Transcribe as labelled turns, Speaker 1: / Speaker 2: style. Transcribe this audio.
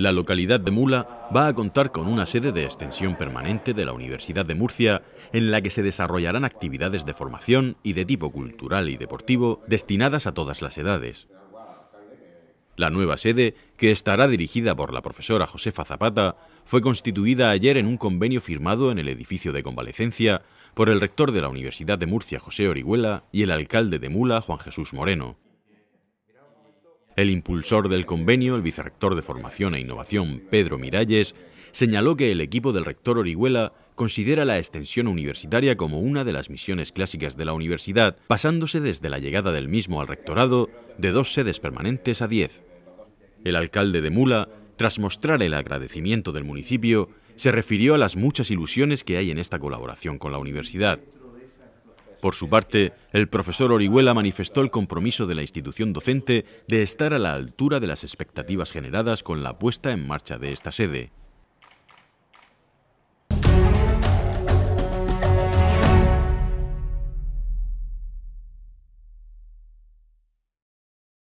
Speaker 1: la localidad de Mula va a contar con una sede de extensión permanente de la Universidad de Murcia, en la que se desarrollarán actividades de formación y de tipo cultural y deportivo destinadas a todas las edades. La nueva sede, que estará dirigida por la profesora Josefa Zapata, fue constituida ayer en un convenio firmado en el edificio de convalecencia por el rector de la Universidad de Murcia, José Orihuela, y el alcalde de Mula, Juan Jesús Moreno. El impulsor del convenio, el vicerrector de Formación e Innovación, Pedro Miralles, señaló que el equipo del rector Orihuela considera la extensión universitaria como una de las misiones clásicas de la universidad, pasándose desde la llegada del mismo al rectorado de dos sedes permanentes a diez. El alcalde de Mula, tras mostrar el agradecimiento del municipio, se refirió a las muchas ilusiones que hay en esta colaboración con la universidad. Por su parte, el profesor Orihuela manifestó el compromiso de la institución docente de estar a la altura de las expectativas generadas con la puesta en marcha de esta sede.